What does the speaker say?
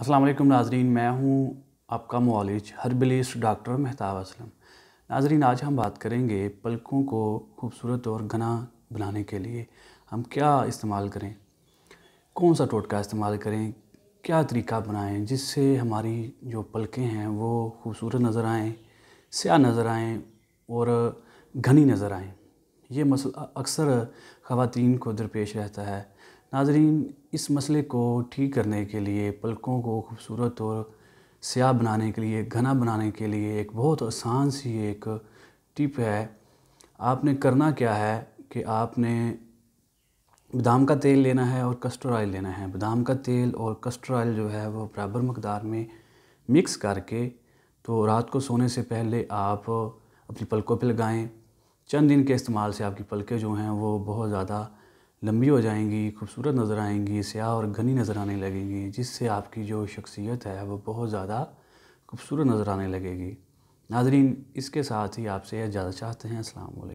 अस्सलाम वालेकुम नाजरीन मैं हूँ आपका मालिज हर्बलिस्ट डॉक्टर मेहताब असलम नाजरीन आज हम बात करेंगे पलकों को खूबसूरत और घना बनाने के लिए हम क्या इस्तेमाल करें कौन सा टोटका इस्तेमाल करें क्या तरीका बनाएं जिससे हमारी जो पलकें हैं वो खूबसूरत नज़र आएँ स्या नज़र आएँ और घनी नज़र आएँ ये मसला अक्सर ख़वान को दरपेश रहता है नाजरीन इस मसले को ठीक करने के लिए पलकों को खूबसूरत और स्याह बनाने के लिए घना बनाने के लिए एक बहुत आसान सी एक टिप है आपने करना क्या है कि आपने बादाम का तेल लेना है और कस्टर ऑयल लेना है बादाम का तेल और कस्टर ऑयल जो है वो बराबर मकदार में मिक्स करके तो रात को सोने से पहले आप अपनी पलकों पर लगाएं चंद दिन के इस्तेमाल से आपकी पलकें जो हैं वो बहुत ज़्यादा लंबी हो जाएंगी खूबसूरत नज़र आएंगी स्याह और घनी नज़र आने लगेंगी जिससे आपकी जो शख्सियत है वो बहुत ज़्यादा खूबसूरत नज़र आने लगेगी नाजरीन इसके साथ ही आपसे ज़्यादा चाहते हैं असल